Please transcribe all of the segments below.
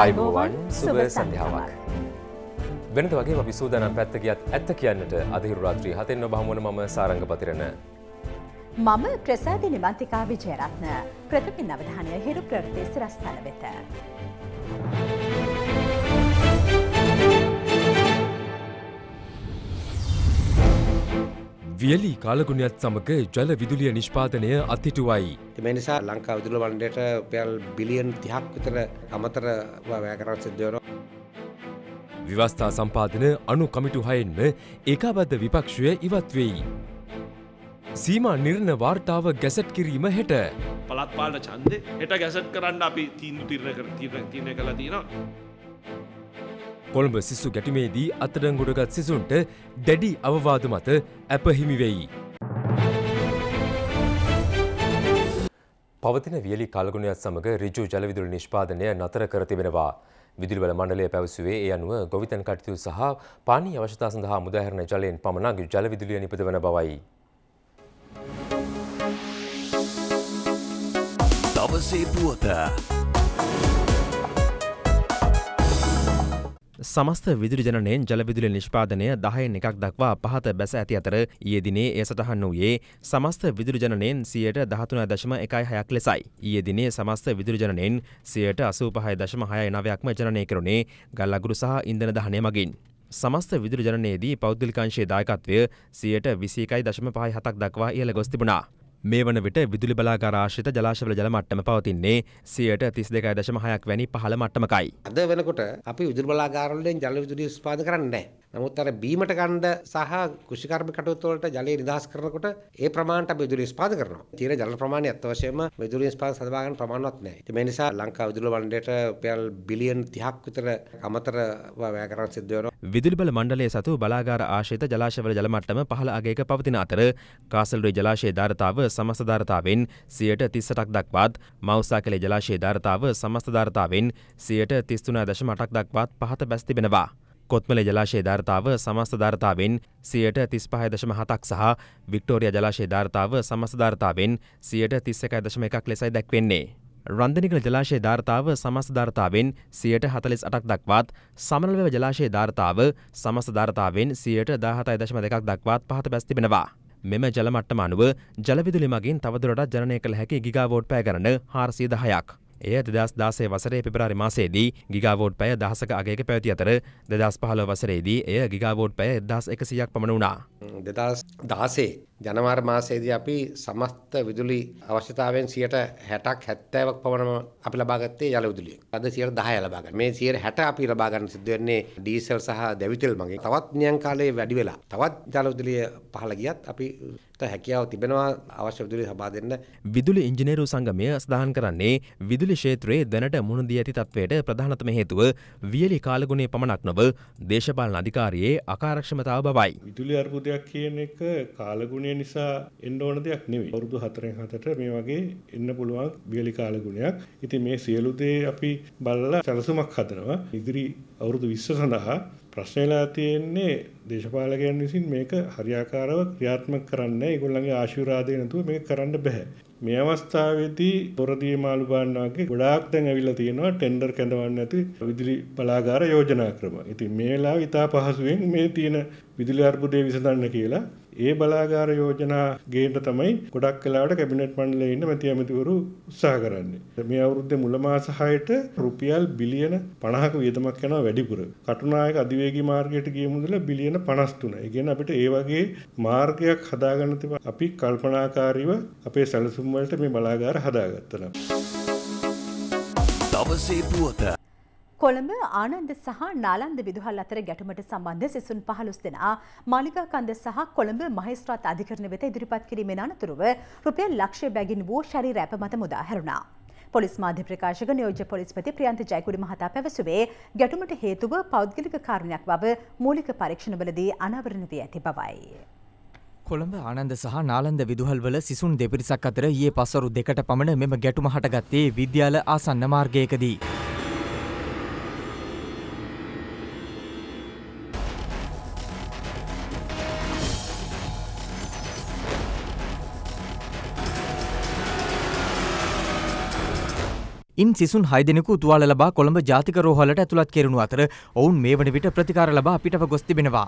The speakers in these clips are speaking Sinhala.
ආයුබෝවන් සුබ සන්ධ්‍යාවක්. වෙනද වගේ අපි සූදානම් පැත්ත ගියත් ඇත්ත කියන්නට අදහිරු රාත්‍රී හතෙන් ඔබ හමුවන මම සාරංග පතිරණ. මම ප්‍රසාද නිමන්තිකා විජයරත්න. ප්‍රථමින් අවධානය හිරු ප්‍රවෘත්ති සිරස්තල වෙත. වියලි කාලගුණයත් සමග ජල විදුලිය නිෂ්පාදනය අත්හිටුවයි. මෙනිසා ලංකා විදුල වන්ඩට පයල් බිලියන් තිහක් විතර අමතර වැෑකරත් සිද්ධයන. විවස්ථා සම්පාධන අනු කමිටු හයෙන්ම ඒකාබද්ධ විපක්ෂය ඉවත්වෙයි. සීම නිර්ණ වාර්තාව ගැසට් කිරීම හෙට. පළත් පාලන චන්ද හෙට ගැසට් කරන්න අපි තීන්දු තිරණ කර තීරණ තිරණ කලා තිනවා. කොළඹ සිසු ගැටුමේදී අත්අඩංගුඩගත් සිසුන්ට දැඩි අවවාද මත ඇප හිමිවෙයි. පවතින වියලි කල්ගුණයක් සමඟ රිජු ජලවිදුලි නිෂ්පාදනය නතර කර තිබෙනවා. විදුලිවල මණ්ඩලය පැවසුවේ ඒ අනුව ගොවිතැන් කටයුතු සහ පානී අවශ්‍යතා සඳහා මුදාහරණ ජලයෙන් පමණක් ජලවිදුලිය නිපදවන බවයි. දවසේ පුවත සමස්ත විදුරිජනයෙන් ජලවිදුලි නිෂ්පාදනය දහයෙන් එකක් දක්වා පහත බැස ඇති අතර ඊයේදිනේ ඒ සටහන් වූයේ සමස්ත විදුරිජනයෙන් සියයට දහතුන දශම එකයි හයක් ලෙසයි. ඊයේදිනේ සමස්ත විදුරිජනයෙන් සියයට අසූපහය දශම හය නවයක්ම ජනය කරුණේ ගල් අගුරු සහ ඉන්දන දහනය මගින්. සමස්ත විදුරජනයේදී පෞද්ගලිකංශයේ දායකත්වය සියයට විසේකයි දශම පහයි හතක් දක්වා ඉහළ ගොස් තිබුණා. මේ වන විට විදුලි බලාගාර ආශ්‍රිත ජලාශවල ජල මට්ටම පවතින්නේ 32.6ක් වැනි පහළ මට්ටමකයි. අද වෙනකොට අපි විදුලි බලාගාරවලින් ජල විදුලිය උත්පාදනය කරන්නේ නමුත් අර බීමට ගණ්ඩ සහ කෘෂිකර්ම කටයුතු වලට ජලය නිදහස් කරනකොට ඒ ප්‍රමාණයට අපි විදුලිය උත්පාදනය කරනවා. තියෙන ජල ප්‍රමාණය අත් වශයෙන්ම විදුලිය උත්පාදනය සඳහා ගන්න ප්‍රමාණවත් නැහැ. ඉතින් මේ නිසා ලංකා විදුලි වණ්ඩයට රුපියල් බිලියන් 30ක් විතර අමතර වැය කරන්න සිද්ධ වෙනවා. විදුලි බල මණ්ඩලය සතු බලාගාර ආශ්‍රිත ජලාශවල ජල මට්ටම පහළ අගයක පවතින අතර කාසල්රුවේ ජලාශයේ ධාරතාව සමස්ත ධාරතාවෙන් සියයට තිස්සටක් දක්වාත් මෞසා කළේ ජලාශයේ ධාරතාව සමස්ත ධාරතාවෙන් සියයට තිස්තුනා දශම අටක් දක්වාත් පහත බැස් තිබෙනවා. කොත්මල ජලාශයේ ධාරතාව සමස්ත ධාරතාවෙන් සියයට තිස් පහය දශම හතක් සහ වික්ටෝරිය ජලාශයේ ධාරතාව සමස්ත ධාරතාවෙන් සියයට තිස්ස එකයි දශම එකක් ලෙසයි දැක්වෙන්නේ. රන්දනිකල ජලාශය ධාර්තාව සමස් ධාර්තාවෙන් සියයට හතලිස් අටක් දක්වාත් සමනල්ව ජලාශය ධාර්තාව සමස් ධාර්තාවෙන් සියයට දාහතයි දශම දෙකක් දක්වාත් පහත බැස්තිබෙනවා. මෙම ජලමට්ටම අනුව ජලවිදුලි මගින් තවදුරටත් ජනය කළ හැකි ගිගාවෝට් පෑ ගණන හාරසිය දහයක්. එය දෙදස් දාසේ වසරේ පෙබරාරි මාසේදී ගිගාවෝට් පැය දහසක අගේක පැවති අතර දෙදස් පහළ වසරේදී එය ගිගාවෝට් පැය එදස් එකසියක් පමණ වුණා. දෙදස් දාසේ ජනවාර් මාසයේදී අපි සමස්ත විදුලි අවශ්‍යතාවෙන් 60ක් 70ක් පමණ අපි ලබා ගත්තේ ජල විදුලියෙන්. අද 10 ලබා ගන්න. මේ 60 අපි ලබා ගන්න සිද්ධ වෙන්නේ ඩීසල් සහ දැවිතෙල් මගින්. තවත් නියම් කාලයේ වැඩි වෙලා තවත් ජල විදුලිය පහළ ගියත් අපිට හැකියාව තිබෙනවා අවශ්‍ය විදුලිය සබා දෙන්න. විදුලි ඉංජිනේරු සංගමය සඳහන් කරන්නේ විදුලි ක්ෂේත්‍රයේ දැනට මුහුණ දී ඇති තත්වයට ප්‍රධානතම හේතුව වියලි කාලගුණය පමණක් නොව දේශපාලන අධිකාරියේ අකාර්යක්ෂමතාව බවයි. විදුලි අර්බුදයක් කියන එක කාලගුණය මේ නිසා එන්න ඕන දෙයක් නෙවෙයි. අවුරුදු 4න් 7ට මේ වගේ එන්න පුළුවන් බියලි කාල ගුණයක්. ඉතින් මේ සියලු දේ අපි බලලා සැලසුමක් හදනවා. ඉදිරි අවුරුදු 20 සඳහා ප්‍රශ්නලා තියෙන්නේ දේශපාලකයන් විසින් මේක හරියාකාරව ක්‍රියාත්මක කරන්න ඒගොල්ලන්ගේ ආශිර්වාදය නැතුව මේක කරන්න බෑ. මේ අවස්ථාවේදී පොරදී මාළු බාන්න වගේ ගොඩාක් දැන් ඇවිල්ලා තියෙනවා ටෙන්ඩර් කැඳවන්න නැති විදුලි බලාගාර යෝජනා ක්‍රම. ඉතින් මේ වෙලාවේ ඉතා පහසුවෙන් මේ තියෙන විදුලි අර්බුදය විසඳන්න කියලා ඒ බලාගාර යෝජනා ගේන්න තමයි ගොඩක් කලාවට කැබිනට් මණ්ඩලයේ ඉන්න මැති ඇමතිවරු උත්සාහ කරන්නේ. මේ අවුරුද්දේ මුල මාස 6ට රුපියල් බිලියන 50ක වියදමක් යනවා වැඩිපුර. කටුනායක අධිවේගී මාර්ගයට ගිය මුදල බිලියන 53. ඒ කියන්නේ අපිට ඒ වගේ මාර්ගයක් හදාගන්න තිබා අපි කල්පනාකාරීව අපේ සැලසුම් වලට මේ බලාගාර හදාගත්තා. දවසේ පුවත කොළඹ ආනන්ද සහ නාලන්ද විදුහල් අතර ගැටුමට සම්බන්ධ සිසුන් පහළොස් දෙනා මාලිකා කන්ද සහ කොළඹ මහේස්ත්‍රාත් අධිකරණ වෙත ඉදිරිපත් කිරීමෙන් අනතුරුව රුපියල් ලක්ෂය බැගින් වූ ශරීර ඇප මත මුදා හැරුණා. පොලිස් මාධ්‍ය ප්‍රකාශක නියෝජ්‍ය පොලිස්පති ප්‍රියන්ත ජයකුඩි මහතා පැවසුවේ ගැටුමට හේතුව පෞද්ගලික කාරණයක් බව මූලික පරීක්ෂණවලදී අනාවරණ වී ඇති බවයි. කොළඹ ආනන්ද සහ නාලන්ද විදුහල්වල සිසුන් දෙපිරිසක් අතර ඊයේ පසරු දෙකට පමණ මෙම ගැටුම හටගත්තේ විද්‍යාල ආසන්න මාර්ගයකදී. ඉන් සිසුන් හයදෙනෙකු තුවාල ලබා කොළඹ ජාතික රෝහලට ඇතුළත් කෙරුණු අතර ඔවුන් මේ වන විට ප්‍රතිකාර ලබා පිටව ගොස් තිබෙනවා.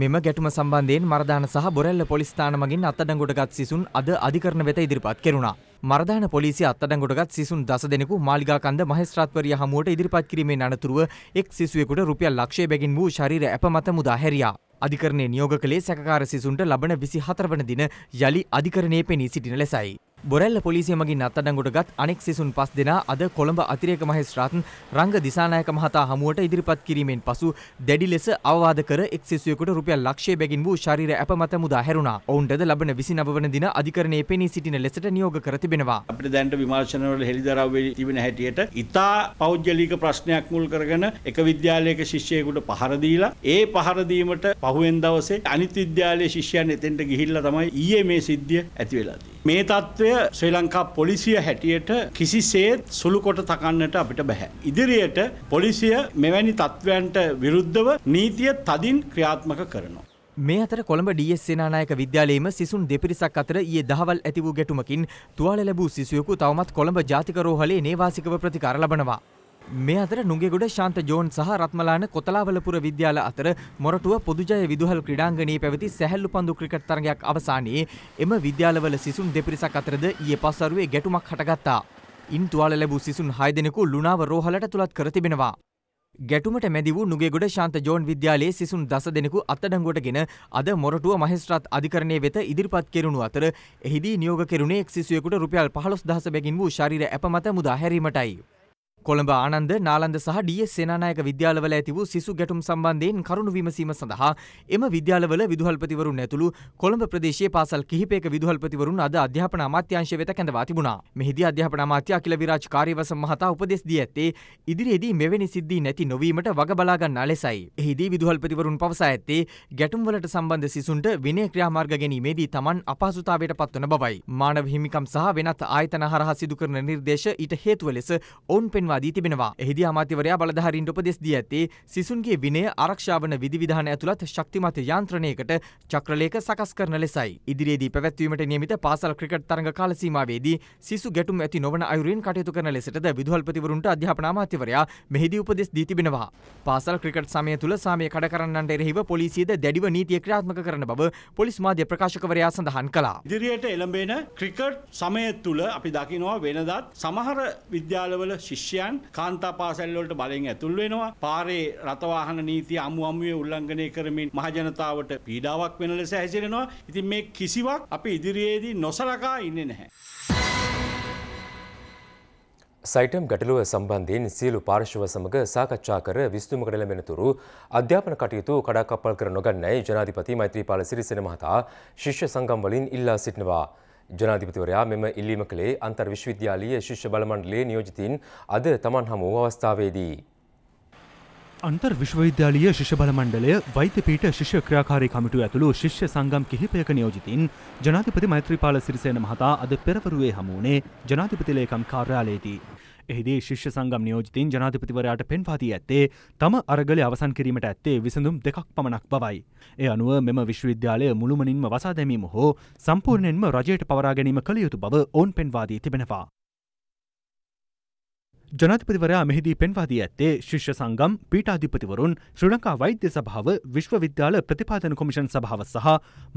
මෙම ගැටුම සම්බන්ධයෙන් මරදාන සහ බොරැල්ල පොලිස් ස්ථාන මගින් අත්අඩංගුවටගත් සිසුන් අද අධිකරණ වෙත ඉදිරිපත් කෙරුණා. මරදාන පොලිසිය අත්අඩංගුවටගත් සිසුන් දස දෙනෙකු මාලිගාකන්ද මහේස්ත්‍රාත්වරිය හමුවට ඉදිරිපත් කිරීමෙන් අනතුරුව එක් සිසුවෙකුට රුපියල් ලක්ෂය බැගින් වූ ශරීර ඇප මත මුදා හැරියා. අධිකරණයේ නියෝග කළේ සැකකාර සිසුන්ට ලබන 24 වන දින යලි අධිකරණයේ පෙනී සිටින ලෙසයි. බොරැල්ල පොලිසිය මගින් අත්අඩංගුවට ගත් අනෙක් සිසුන් පස් දෙනා අද කොළඹ අතිරේක මහේස්ත්‍රාත් රංග දිසානායක මහතා හමුවට ඉදිරිපත් කිරීමෙන් පසු දැඩි ලෙස අවවාද කර එක් සිසුවෙකුට රුපියල් ලක්ෂය බැගින් වූ ශරීර ඇප මත මුදා හැරුණා. ඔවුන්ටද ලබන 29 වන දින අධිකරණයේ පෙනී සිටින ලෙසට නියෝග කර තිබෙනවා. අපිට දැනට විමර්ශනවල හෙළිදරව් වෙ තිබෙන හැටියට ඉතා පෞද්ගලික ප්‍රශ්නයක් මුල් කරගෙන එක විද්‍යාලයක ශිෂ්‍යයෙකුට පහර දීලා ඒ පහර දීමට පහුවෙන් දවසේ අනිත් විද්‍යාලයේ ශිෂ්‍යයන් එතෙන්ට ගිහිල්ලා තමයි ඊයේ මේ සිද්ධිය ඇති වෙලා තියෙන්නේ. මේ తත්වය ශ්‍රී ලංකා පොලිසිය හැටියට කිසිසේත් සුළු කොට තකන්නට අපිට බැහැ. ඉදිරියට පොලිසිය මෙවැනි තත්ත්වයන්ට විරුද්ධව නීතිය තදින් ක්‍රියාත්මක කරනවා. මේ අතර කොළඹ ඩස් සේනානායක විද්‍යාලයේම සිසුන් දෙපිරිසක් අතර ඊයේ දහවල් ඇති වූ ගැටුමකින් තුවාල ලැබූ සිසුවෙකු තවමත් කොළඹ ජාතික රෝහලේ නේවාසිකව ප්‍රතිකාර ලබනවා. මේ අතර නුගේගොඩ ශාන්ත ජෝන් සහ රත්මලාන කොතලාවලපුර විද්‍යාල අතර මොරටුව පොදුජය විදුහල් ක්‍රීඩාංගණයේ පැවති සැහැල්ලු පන්දු ක්‍රිකට් තරගයක් අවසානයේ එම විද්‍යාලවල සිසුන් දෙපිරිසක් අතරද ඊයේ පස්වරුවේ ගැටුමක් හටගත්තා. ඉන් තුවාල ලැබූ සිසුන් 6 දෙනෙකු ලුණාව රෝහලට තුලත් කර තිබෙනවා. ගැටුමට මැදි වූ නුගේගොඩ ශාන්ත ජෝන් විද්‍යාලයේ සිසුන් දස දෙනෙකු අත්අඩංගුවටගෙන අද මොරටුව මහේස්ත්‍රාත් අධිකරණය වෙත ඉදිරිපත් කෙරුණු අතර එහිදී නියෝග කෙරුණේ එක් සිසුවෙකුට රුපියල් 15000 බැගින් වූ ශරීර ඇප මත මුදා හැරීමටයි. කොළඹ ආනන්ද නාලන්ද සහ ඩීඑස් සේනානායක විද්‍යාලවල ඇති වූ සිසු ගැටුම් සම්බන්ධයෙන් කරුණු විමසීම සඳහා එම විද්‍යාලවල විදුහල්පතිවරුන් ඇතුළු කොළඹ ප්‍රදේශයේ පාසල් කිහිපයක විදුහල්පතිවරුන් අද අධ්‍යාපන අමාත්‍යාංශය වෙත කැඳවා තිබුණා. මෙහිදී අධ්‍යාපන අමාත්‍ය අකිල විරාජ් කාර්යවස මහතා උපදෙස් දී ඇත්තේ ඉදිරියේදී මෙවැනි සිද්ධී නැති නොවීමට වග බලා ගන්නා ලෙසයි. එහිදී විදුහල්පතිවරුන් පවසා ඇත්තේ ගැටුම්වලට සම්බන්ධ සිසුන්ට විනය ක්‍රියාමාර්ග ගැනීමේදී Taman අපහසුතාවයට පත්වන බවයි. මානව හිමිකම් සහ වෙනත් ආයතන හරහා සිදු කරන නිර්දේශ ඊට හේතුව ලෙස ඔවුන් පෙන්වා හඳුන්වා දී තිබෙනවා. එහිදී අමාත්‍යවරයා බලධාරීන්ට උපදෙස් දී ඇත්තේ සිසුන්ගේ විනය ආරක්ෂාවන විධිවිධාන ඇතුළත් ශක්තිමත් යාන්ත්‍රණයකට චක්‍රලේඛ සකස් කරන ලෙසයි. ඉදිරියේදී පැවැත්වීමට නියමිත පාසල් ක්‍රිකට් තරඟ කාල සීමාවේදී සිසු ගැටුම් ඇති නොවන අයුරින් කටයුතු කරන ලෙසටද විදුහල්පතිවරුන්ට අධ්‍යාපන අමාත්‍යවරයා මෙහිදී උපදෙස් දී තිබෙනවා. පාසල් ක්‍රිකට් සමය තුළ සාමය කඩ කරන්නන්ට එරෙහිව පොලිසියද දැඩිව නීතිය ක්‍රියාත්මක කරන බව පොලිස් මාධ්‍ය ප්‍රකාශකවරයා සඳහන් කළා. ඉදිරියට එළඹෙන ක්‍රිකට් සමය තුළ අපි දකිනවා වෙනදත් සමහර විද්‍යාලවල ශිෂ්‍යයන් ශක්තියන් කාන්තා පාසල් වලට බලෙන් ඇතුල් වෙනවා. පාරේ රථවාහන නීතිය අමු අමුවේ උල්ලංඝනය කරමින් මහජනතාවට පීඩාවක් වෙන ලෙස හැසිරෙනවා. ඉතින් මේ කිසිවක් අපි ඉදිරියේදී නොසලකා ඉන්නේ නැහැ. සයිටම් ගැටලුව සම්බන්ධයෙන් සියලු පාර්ශව සමඟ සාකච්ඡා කර විස්තුමකට ලැබෙනතුරු අධ්‍යාපන කටයුතු කඩාකප්පල් කර නොගන්නයි ජනාධිපති මෛත්‍රීපාල සිරිසෙන මහතා ශිෂ්‍ය සංගම් වලින් ඉල්ලා සිටිනවා. ජනාධිපතිවරයා මෙම ඉල්ලීම කළේ අන්තර් විශ්වවිද්‍යාලීය ශිෂ්‍ය බලමණ්ඩලයේ නියෝජිතින් අද තමන් හමු වූ අවස්ථාවේදී. අන්තර් විශ්වවිද්‍යාලීය ශිෂ්‍ය බලමණ්ඩලය වෛද්‍යපීට ශිෂ්‍ය ක්‍රියාකාරී කමිටුව ඇතුළු ශිෂ්‍ය සංගම් කිහිපයක නියෝජිතින් ජනාධිපති මෛත්‍රීපාල සිරිසේන මහතා අද පෙරවරුවේ හමුවනේ ජනාධිපති ලේකම් කාර්යාලයේදී. එහිදී ශිෂ්‍ය සංගම් නියෝජතීන් ජනාධිපතිවරයාට පෙන්වාදී ඇත්තේ තම අරගල අවසන් කිරීමට ඇත්තේ විසඳුම් දෙකක් පමණක් බවයි. ඒ අනුව මෙම විශ්වවිද්‍යාලය මුළුමනින්ම වසා දැමීම හෝ සම්පූර්ණයෙන්ම රජයට පවරා ගැනීම කළ යුතු බව ඔවුන් පෙන්වාදී තිබෙනවා. ජනතිපතිවරයා මෙහිදී පෙන්වා දී ඇත්තේ ශිෂ්‍ය සංගම් පීඨාධිපතිවරුන් ශ්‍රී ලංකා වෛද්‍ය සභාව විශ්වවිද්‍යාල ප්‍රතිපාදන කොමිෂන් සභාව සහ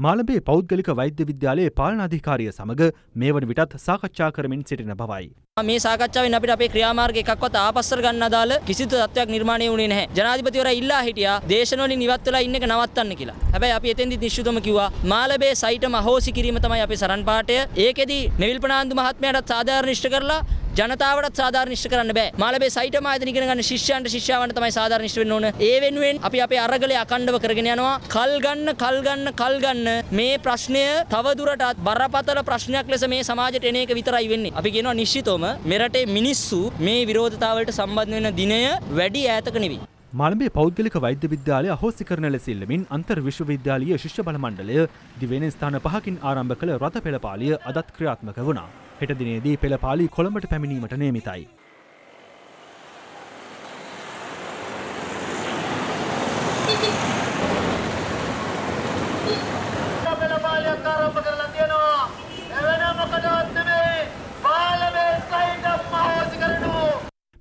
මාලඹේ පෞද්ගලික වෛද්‍ය විද්‍යාලයේ පාලනාධිකාරිය සමග මේ වන විටත් සාකච්ඡා කරමින් සිටින බවයි. මේ සාකච්ඡාවෙන් අපිට අපේ ක්‍රියාමාර්ග එකක්වත් ආපස්සට ගන්න අදාළ කිසිදු තත්වයක් නිර්මාණය වුණේ නැහැ. ජනාධිපතිවරයා ඉල්ලා හිටියා දේශන වලින් ඉවත් වෙලා ඉන්න එක නවත්තන්න කියලා. හැබැයි අපි එතෙන්දි නිශ්චිතවම කිව්වා මාළබේ සයිටම අහෝසි කිරීම තමයි අපේ සරණ පාඨය. ඒකෙදි මෙවිල් ප්‍රනාන්දු මහත්මයාට සාධාරණ ඉෂ්ට කරලා ජනතාවට සාධාරණිෂ්ඨ කරන්න බෑ. මාළඹේ සයිටම ආයතන ඉගෙන ගන්න ශිෂ්‍යයන්ට ශිෂ්‍යාවන්ට තමයි සාධාරණිෂ්ඨ වෙන්න ඕන. ඒ වෙනුවෙන් අපි අපේ අරගලය අකණ්ඩව කරගෙන යනවා. කල් ගන්න කල් ගන්න කල් ගන්න මේ ප්‍රශ්නය තව දුරටත් බරපතල ප්‍රශ්නයක් ලෙස මේ සමාජයට එන එක විතරයි වෙන්නේ. අපි කියනවා නිශ්චිතවම මෙරටේ මිනිස්සු මේ විරෝධතාවලට සම්බන්ධ වෙන දිනය වැඩි ඈතක නෙවෙයි. මළඹේ පෞද්ගලික වෛද්‍ය විද්‍යාලය අහෝසි කරන ලෙසිල්ලමින් අන්තර් විශ්වවිද්‍යාලීය ශිෂ්‍ය බලමණ්ඩලය දිවෙන ස්ථාන පහකින් ආරම්භ කළ රථ පෙළපාලිය අදත් ක්‍රියාත්මක වුණා. හෙටදිනේදී පෙළපාලි කොළඹට පැමිණීමට නේමිතයි.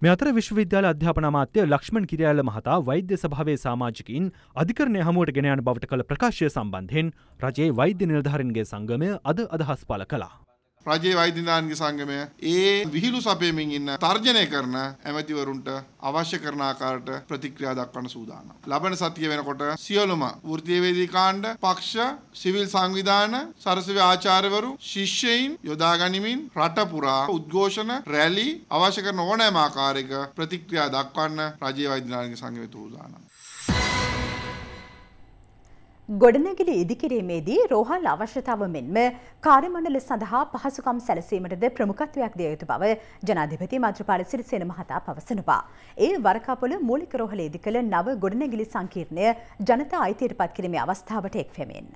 මෙතර විශ්වවිද්‍යාල අධ්‍යාපන අමාත්‍ය ලක්ෂ්මන් කිරියාල මහතා වෛද්‍ය සභාවේ සාමාජිකින් අධිකරණය හමුවට ගෙනයන බවට කළ ප්‍රකාශය සම්බන්ධයෙන් රජයේ වෛද්‍ය නිලධාරන්ගේ සංගමය අද අදහස් පල කලා. රජයේ වෛද්‍යනාන්ගේ සංගමය ඒ විහිළු සපයමින් ඉන්න තර්ජනය කරන ඇමතිවරුන්ට අවශ්‍ය කරන ආකාරයට ප්‍රතික්‍රියා දක්වන සූදානම්. ලබන සතිය වෙනකොට සියලුම වෘත්තීයවේදී කාණ්ඩ පක්ෂ සිවිල් සංවිධාන සරසවි ආචාර්යවරු ශිෂ්‍යයින් යොදා ගනිමින් රට පුරා උද්ඝෝෂණ රැලි අවශ්‍ය කරන ඕනෑම ආකාරයක ප්‍රතික්‍රියා දක්වන්න රජයේ වෛද්‍යනාන්ගේ සංගමයේ සූදානම්. ගොඩනැගිලි ඉදිකිරීමේදී රෝහල් අවශ්‍යතාව මෙන්ම කාර්යමණ්ඩල සඳහා පහසුකම් සැලසීමටද ප්‍රමුඛත්වයක් දිය යුතු බව ජනාධිපති මෛත්‍රපාල සිරිසේන මහතා පවසනවා. ඒ වරකාපොළ මූලික රෝහල ඉදි කළ නව ගොඩනැගිලි සංකීර්ණය ජනතා අයිතියට පත් කිරීමේ අවස්ථාවට එක් වෙමින්.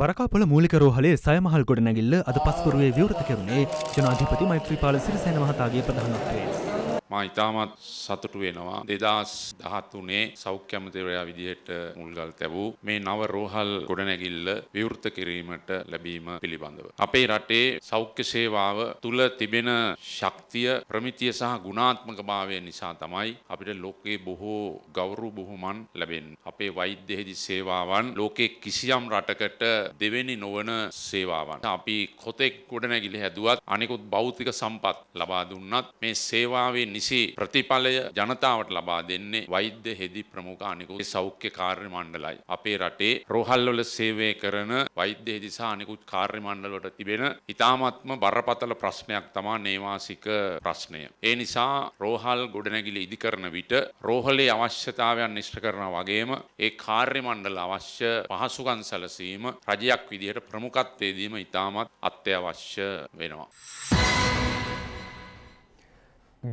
වරකාපොළ මූලික රෝහලේ සයමහල් ගොඩනැගිල්ල අද පස්වරුවේ විවෘත කෙරුණේ ජනාධිපති මෛත්‍රීපාල සිරිසේන මහතාගේ ප්‍රධානත්වයෙන්. මා ඉතාමත් සතුටු වෙනවා දෙදස් දහත්තුනේ සෞඛ්‍යමතිවරයා විදිහට මුල්ගල් තැබූ මේ නව රෝහල් ගොඩනැගිල්ල විවෘත කිරීමට ලැබීම පිළිබඳව. අපේ රටේ සෞඛ්‍ය සේවාව තුළ තිබෙන ශක්තිය ප්‍රමිතිය සහ ගුණාත්මක භාවය නිසා තමයි අපිට ලෝකයේ බොහෝ ගෞරු බොහොමන් ලැබෙන්. අපේ වෛද්‍යහිදි සේවාවන් ලෝකයේ කිසියම් රටකට දෙවෙනි නොවන සේවාවන්. අපි කොතෙක් ගොඩනැගිලි හැදුවත් අනෙකුත් භෞතික සම්පත් ලබා දුන්නත් මේ සේවාවේ නිසි ප්‍රතිඵලය ජනතාවට ලබා දෙන්නේ වෛද්‍ය හෙදි ප්‍රමුඛ අනිකුත් සෞඛ්‍ය කාර්ය මණ්ඩලයි. අපේ රටේ රෝහල්වල සේවය කරන වෛද්‍ය හෙදි සහ අනිකුත් කාර්ය මණ්ඩලවලට තිබෙන ඉතාමත්ම බරපතල ප්‍රශ්නයක් තමයි නේවාසික ප්‍රශ්නය. ඒ නිසා රෝහල් ගොඩනැගිලි ඉදිකරන විට රෝහලේ අවශ්‍යතාවයන් ඉෂ්ට කරනා වගේම ඒ කාර්ය මණ්ඩල අවශ්‍ය පහසුකම් සැලසීම රජයක් විදිහට ප්‍රමුඛත්වයේ දීම ඉතාමත් අත්‍යවශ්‍ය වෙනවා.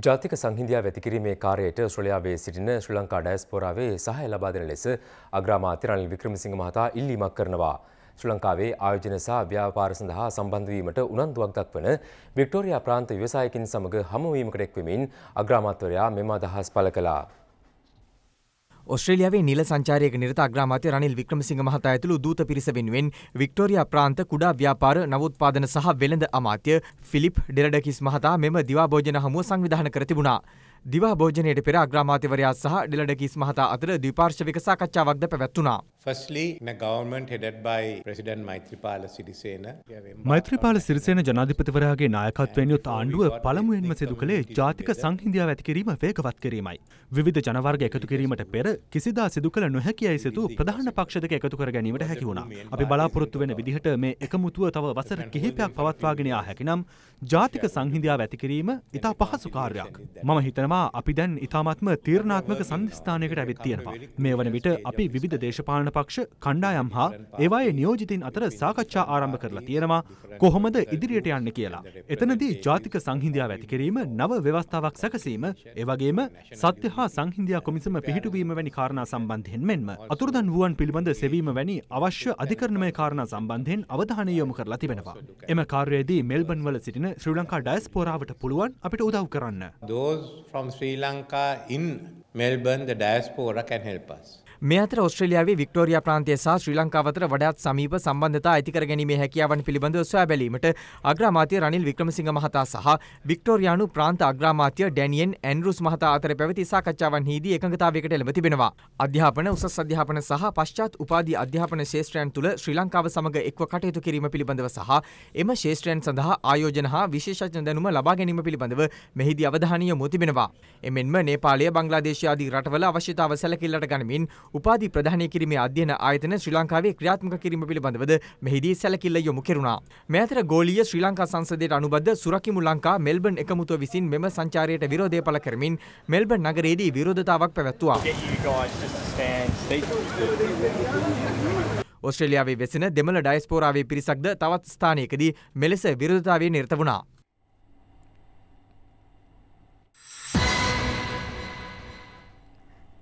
ජාතික සංහින්දයා වැතිකිරීමේ කාර්යයට ශ්‍රලයාාවේ සිටින ශ්‍රී ලංකා ඩෑස්පෝරාවේ සහය ලබාදෙන ලෙස අග්‍රාමාත්‍ය රනිල් වික්‍රමසිංහ මහතා ඉල්ලීමක් කරනවා. ශ්‍රී ලංකාවේ ආයෝජන සහ ව්‍යාපාර සඳහා සම්බන්ධවීමට උනන්දුවක් දක්වන වික්ටෝරියා ප්‍රාන්ත ව්‍යවසායකින් සමඟ හමුවීමකට එක්වමින් අග්‍රාමාත්වරයා මෙම අදහස් පළ කලා. ඔස්ට්‍රේලියාවේ නිල සංචාරයක නිරත අග්‍රාමාත්‍ය රනිල් වික්‍රමසිංහ මහතා ඇතුළු දූත පිරිස වෙනුවෙන් වික්ටෝරියා ප්‍රාන්ත කුඩා ව්‍යාපාර නවෝත්පාදන සහ වෙළඳ අමාත්‍ය ෆිලිප් ඩෙරඩකිස් මහතා මෙම දිවා භෝජන හමුව සංවිධානය කර තිබුණා. දිවා භෝජනයට පෙර අග්‍රාමාත්‍යවරයා සහ ඩෙලඩකිස් මහතා අතර ද්විපාර්ශවික සාකච්ඡාවක්ද පැවැත්වුණා. මෛත්‍රීපාල සිරිසේන ජනාධිපතිවරයාගේ නායකත්වයෙන් යුත් ආණ්ඩුව පළමුවෙන්ම සිදු කළේ ජාතික සංහින්දියාව ඇති කිරීම වේගවත් කිරීමයි. විවිධ ජනවර්ග එකතු කිරීමට පෙර කිසිදා සිදු කළ නොහැකියයි සිතු ප්‍රධාන පක්ෂ දෙක එකතු කර ගැනීමට හැකි වුණා. අපි බලාපොරොත්තු වෙන විදිහට මේ එකමුතුව තව වසර කිහිපයක් පවත්වාගෙන යා හැකිනම් ජාතික සංහිඳියාව ඇති කිරීම ඉතා පහසු කාර්යයක්. මම හිතනවා තමා අපි දැන් ඉතාමත්ම තීරණාත්මක සන්ධස්ථානයකට ඇවිත් තියෙනවා. මේ වන විට අපි විධ දේශපාලන පක්ෂ කණ්ඩායම් හා ඒවායේ නියෝජිතින් අතර සාකච්ඡා ආරම්භ කරලා තියෙනවා කොහොමද ඉදිරියට යන්න කියලා. එතනදී ජාතික සංහින්දයා ඇතිකිරීම නව ව්‍යවස්ථාවක් සැකසීම ඒවගේම සත්‍ය හා සංහින්දයා කොමිසම පිහිටුවීම වැනි කාරණා සම්බන්ධයෙන් මෙන්ම අතුරදන් වුවන් පිළිබඳ සෙවීම වැනි අවශ්‍ය අධිකරණමය කාරණා සම්බන්ධයෙන් අවධානය යොමු කරලා තිබෙනවා. එම කාර්යයේදී මෙල්බන් වල සිටින ශ්‍රී ලංකා ඩයස්පෝරාවට පුළුවන් අපිට උදව් කරන්න. Those from from Sri Lanka in Melbourne, the diaspora can help us. මේ අතර ඔස්ට්‍රේලියාවේ වික්ටෝරියා ප්‍රාන්තය සහ ශ්‍රී ලංකාව අතර වඩාත් සමීප සම්බන්ධතා ඇති කර ගැනීමේ හැකියාවන් පිළිබඳව සොයා බැලීමට අග්‍රාමාත්‍ය රනිල් වික්‍රමසිංහ මහතා සහ වික්ටෝරියානු ප්‍රාන්ත අග්‍රාමාත්‍ය ඩැනියෙන් ඇන්ඩ්‍රුස් මහතා අතර පැවති සාකච්ඡාවන්හිදී එකඟතාවයකට එළඹ තිබෙනවා. අධ්‍යාපන උසස් අධ්‍යාපන සහ පශ්චාත් උපාධි අධ්‍යාපන ශේෂ්ත්‍රයන් තුළ ශ්‍රී ලංකාව සමග එක්ව කටයුතු කිරීම පිළිබඳව සහ එම ශේෂ්ත්‍රයන් සඳහා ආයෝජන හා විශේෂඥ දැනුම ලබා ගැනීම පිළිබඳව මෙහිදී අවධානය යොමු තිබෙනවා. එමෙන්ම නේපාලය බංග්ලාදේශය ආදී රටවල අවශ්‍යතාව සැලකිල්ලට ගනිමින් උපාධි ප්‍රධානය කිරීමේ අධ්‍යයන ආයතන ශ්‍රී ලංකාවේ ක්‍රියාත්මක කිරීම පිළිබඳවද මෙහිදී සැලකිල්ල යොමු කෙරුණා. මේ අතර ගෝලීය ශ්‍රී ලංකා සංසදයට අනුබද්ධ සුරකිමු ලංකා මෙල්බන් එකමුතුව විසින් මෙම සංචාරයට විරෝධය පළ කරමින් මෙල්බන් නගරයේදී විරෝධතාවක් පැවැත්තුවා. ඔස්ට්‍රේලියාවේ වෙසෙන දෙමළ ඩයිස්පෝරාවේ පිරිසක්ද තවත් ස්ථානයකදී මෙලෙස විරෝධතාවය නිර්ත වුණා.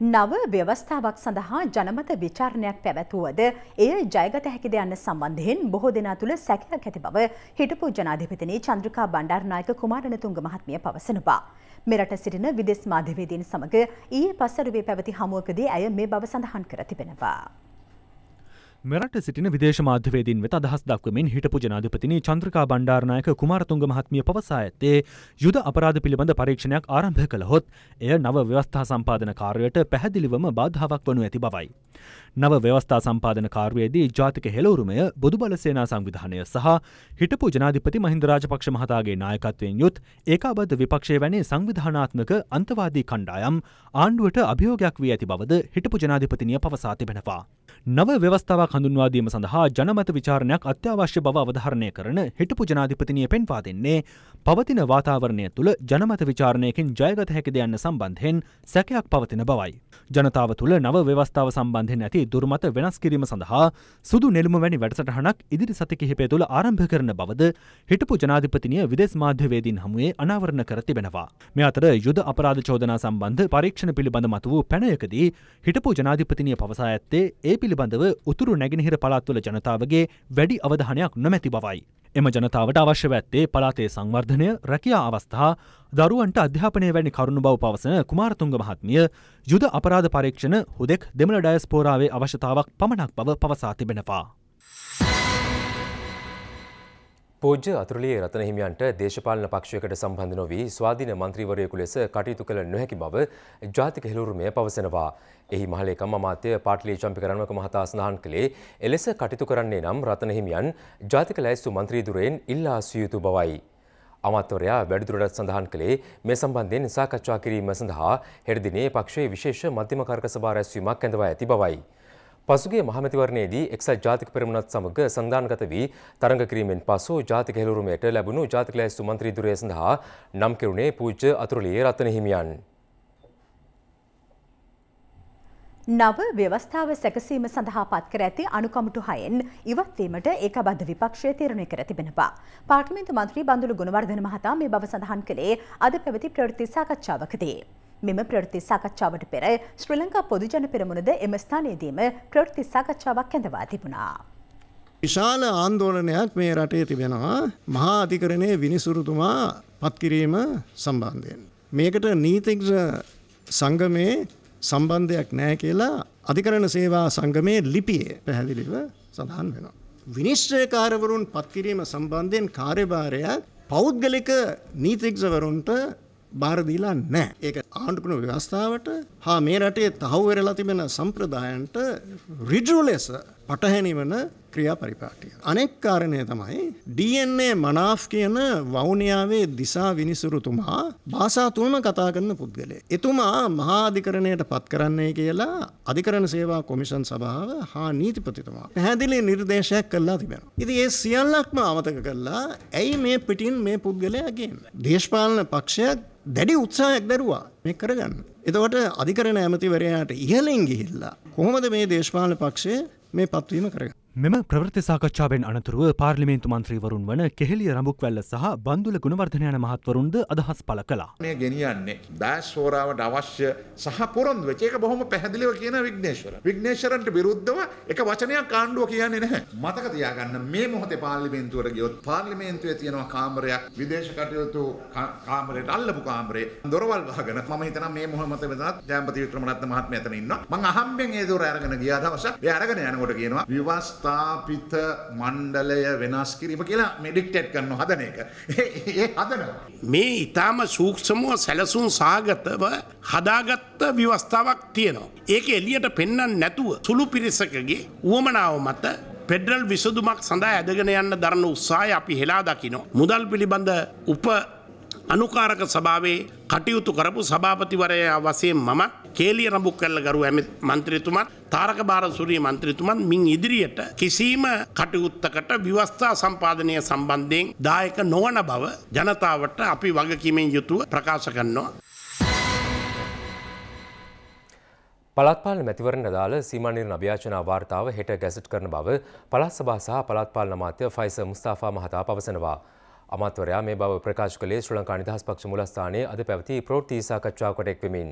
නව ව්‍යවස්ථාවක් සඳහා ජනමත විචාරණයක් පැවැත්වුවද එය ජයගත හැකිද යන්න සම්බන්ධයෙන් බොහෝ දෙනා තුළ සැකයක් ඇති බව හිටපු ජනාධිපතිනි චන්ද්‍රිකා බණ්ඩාරනායක කුමාරණතුංග මහත්මිය පවසනවා. මෙරට සිටින විදෙස් මාධ්‍යවේදීන් සමග ඊයේ පසරුවේ පැවති හමුවකදී ඇය මේ බව සඳහන් කර තිබෙනවා. මෙරට සිටින විදේශ මාධ්‍යවේදීන් වෙත අදහස් දක්වමින් හිටපු ජනාධිපතිනි චන්ද්‍රිකා බණ්ඩාරනායක කුමාරතුංග මහත්මිය පවසා ඇත්තේ යුද අපරාධ පිළිබඳ පරීක්ෂණයක් ආරම්භ කළහොත් එය නව ව්‍යවස්ථා සම්පාදන කාර්යයට පැහැදිලිවම බාධාවක් වනු ඇති බවයි. නව ව්‍යවස්ථා සම්පාදන කාර්යයේදී ජාතික හෙළවරුමය බොදු බල සේනා සංවිධානය සහ හිටපු ජනාධිපති මහින්ද රාජපක්ෂ මහතාගේ නායකත්වයෙන් යුත් ඒකාබද්ධ විපක්ෂය වැනි සංවිධානාත්මක අන්තවාදී කණ්ඩායම් ආණ්ඩුවට අභියෝගයක් වී ඇති බවද හිටපු ජනාධිපතිනිය පවසා තිබෙනවා. නව ව්‍යවස්ථාවක් පද්ධතියක් හඳුන්වාදීම සඳහා ජනමත විචාරණයක් අත්‍යවශ්‍ය බව අවධාරණය කරන හිටපු ජනාධිපතිනිය පෙන්වා දෙන්නේ පවතින වාතාවරණය තුළ ජනමත විචාරණයකින් ජයගත හැකි දෙයන්න සම්බන්ධයෙන් සැකයක් පවතින බවයි. ජනතාව තුළ නව ව්‍යවස්ථාව සම්බන්ධයෙන් ඇති දුර්මත වෙනස් කිරීම සඳහා සුදු නෙළුම වැනි වැඩසටහනක් ඉදිරි සති කිහිපය තුළ ආරම්භ කරන බවද හිටපු ජනාධිපතිනිය විදෙස් මාධ්‍යවේදීන් හමුවේ අනාවරණ කර තිබෙනවා. මේ අතර යුද අපරාධ චෝදනා සම්බන්ධ පරීක්ෂණ පිළිබඳ මතු වූ පැනයකදී හිටපු ජනාධිපතිනිය පවසා ඇත්තේ ඒ පිළිබඳව උතුරු නැගෙනහිර පළාත්වල ජනතාවගේ වැඩි අවධානයක් නොමැති බවයි. එම ජනතාවට අවශ්‍ය ඇත්තේ පලාතේ සංවර්ධනය රැකයා අවස්ථා දරුවන්ට අධ්‍යාපනය වැනි කරුණු බව පවසන කුමාරතුංග මහත්මිය යුද අපරාධ පරීක්ෂණ හුදෙක් දෙමළ ඩයස්පෝරාවේ අවශ්‍යතාවක් පමණක් බව පවසා තිබෙනවා. පූජ්‍ය අතුරුලිය රතන හිමියන්ට දේශපාලන පක්ෂයකට සම්බන්ධ නොවී ස්වාධීන මන්ත්‍රීවරයෙකු ලෙස කටයුතු කළ නොහැකි බව ජාතික හෙළුරුමය පවසනවා. එහි මහලේකම් අමාත්‍ය පාටලී චම්පිකරණවක මහතා සඳහන් කළේ එලෙස කටයුතු කරන්නේ නම් රතන හිමියන් ජාතික ලැයිස්තු මන්ත්‍රීදුරයෙන් ඉල්ලා සිය යුතු බවයි. අමාත්‍යවරයා වැඩිදුරටත් සඳහන් කළේ මේ සම්බන්ධයෙන් සාකච්ඡා කිරීම සඳහා හෙට දිනේ පක්ෂයේ විශේෂ මධ්‍යම කාර්ක සභා රැස්වීමක් ඇඳවා ඇති බවයි. පසුගේ මහමැතිවරණයේදී එක්සත් ජාතික පෙරමුණත් සමග සන්ධානගත වී තරඟ කිරීමෙන් පසු ජාතික හෙළුරුමයට ලැබුණු ජාතික ලැයිස්තු මන්ත්‍රී ධුරය සඳහා නම් කෙරුණේ පූජ්‍ය අතුරුලියේ රත්න හිමියන්. නව ව්‍යවස්ථාව සැකසීම සඳහා පත් කර ඇති අනුකමිටු හයෙන් ඉවත්වීමට ඒකබද්ධ විපක්ෂය තීරණය කර තිබෙනවා. පාර්ලිමේන්තු මන්ත්‍රී බඳුළු ගුණවර්ධන මහතා මේ බව සඳහන් කළේ අද පැවති ප්‍රවෘත්ති සාකච්ඡාවකදී. මෙම ප්‍රෘති සාකච්ඡාවට පෙර ශ්‍රී ලංකා පොදුජන පෙරමුණද එම ස්ථානයේදීම ප්‍රෘති සාකච්ඡාවක් ඇඳවා තිබුණා. විශාල ආන්දෝලනයක් මේ රටේ තිබෙනවා මහා අධිකරණයේ විනිසුරුතුමා පත්කිරීම සම්බන්ධයෙන්. මේකට නීතිඥ සංගමේ සම්බන්ධයක් නෑ කියලා අධිකරණ සේවා සංගමේ ලිපියේ පැහැදිලිව සඳහන් වෙනවා. විනිශ්චයකාරවරුන් පත්කිරීම සම්බන්ධයෙන් කාර්යභාරයක් පෞද්ගලික නීතිඥවරුන්ට බාර දීලා නැහැ. ඒක ආණ්ඩුක්‍රම ව්‍යවස්ථාවට හා මේ රටේ තහවුරු වෙලා තිබෙන සම්ප්‍රදායන්ට ඍජු ලෙස පටහැනි වන ක්‍රියා පරිපාටිය. අනෙක් කාරණය තමයි DNA මනාෆ් කියන වවුනියාවේ දිසා විනිසුරුතුමා භාෂාතුම කතා කරන පුද්ගලය. එතුමා මහාධිකරණයට පත් කරන්නේ කියලා අධිකරණ සේවා කොමිෂන් සභාව හා නීතිපතිතුමා පැහැදිලි නිර්දේශයක් කළා තිබෙන. ඉති ඒ සියල්ලක්ම අමතක කල්ලා ඇයි මේ පිටින් මේ පුද්ගලයාගේ. දේශපාලන පක්ෂයක් දැඩි උත්සාහයක් දරුවා මේ කරගන්න. එතවට අධිකරණ ඇමතිවරයාට ඉහලින් ගිහිල්ලා. කොහොමද මේ දේශපාලන පක්ෂය මේ පත්වීම කරග මෙම ප්‍රවෘති සාකච්ඡාවෙන් අනතුරුව පාර්ලිමේන්තු මන්ත්‍රීවරුන් වන කෙහෙලිය රඹුක්වැල්ල සහ බන්දුල ගුණවර්ධන යන මහත්වරුන්ද අදහස් පළ කළා. මේ ගෙනියන්නේ ඩෑස්ෆෝරාවට අවශ්‍ය සහ පොරොන්දු වෙච්ච එක බොහොම පැහැදිලිව කියන විග්නේශ්වර. විග්නේශ්වරන්ට විරුද්ධව එක වචනයක් ආණ්ඩුව කියන්නේ නැහැ. මතක තියාගන්න මේ මොහොතේ පාර්ලිමේන්තුවට ගියොත් පාර්ලිමේන්තුවේ තියෙනවා කාමරයක් විදේශ කටයුතු කාමරයට අල්ලපු කාමරේ දොරවල් වහගෙන මම හිතනවා මේ මොහොතේ වෙනත් ජයම්පති වික්‍රමරත්න මහත්මයා එතන ඉන්නවා. මං අහම්බෙන් ඒ දොර අරගෙන ගියා දවසක්. ඒ අරගෙන යනකොට කියනවා විවාස් ස්ථාපිත මණ්ඩලය වෙනස් කිරීම කියලා මෙඩික්ටෙට් කරන හදන එක ඒ හදනවා. මේ ඉතාම සූක්ෂමුව සැලසුම් සාගතව හදාගත්ත ව්‍යවස්ථාවක් තියෙනවා. ඒක එලියට පෙන්නන්න නැතුව සුළු පිරිසකගේ වුවමනාව මත පෙඩල් විසදුමක් සඳහා ඇදගෙන යන්න දරන්න උත්සාහය අපි හෙලා දකිනවා. මුදල් පිළිබඳ උප අනුකාරක සභාවේ කටයුතු කරපු සභාපතිවරයා වසයෙන් මම කේලිය රඹුක් කල්ල ගරු ඇමි මන්ත්‍රතුමත් තාරක භාර සුරිය මන්ත්‍රතුමන් මින් ඉදිරියට කිසිීම කටයුත්තකට විවස්ථා සම්පාධනය සම්බන්ධයෙන් දායක නොවන බව ජනතාවට අපි වගකිමෙන් යුතුව ප්‍රකාශ කරනවා. පළත්පාල මැතිවරණ දාල සීමානිර්ණ අභ්‍යාචනා වාර්තාව හෙට ගැසට් කරන බව පළත් සභා සහ පළත්පාලන මාත්‍ය ෆයිස මුස්ථාෆා මහතා පවසනවා. අමාත්‍යවරයා මේ බව ප්‍රකාශ කළේ ශ්‍රී ලංකා නිදහස් පක්ෂ මූලස්ථානයේ අද පැවති ප්‍රවෘත්ති සාකච්ඡාවකට එක්වෙමින්.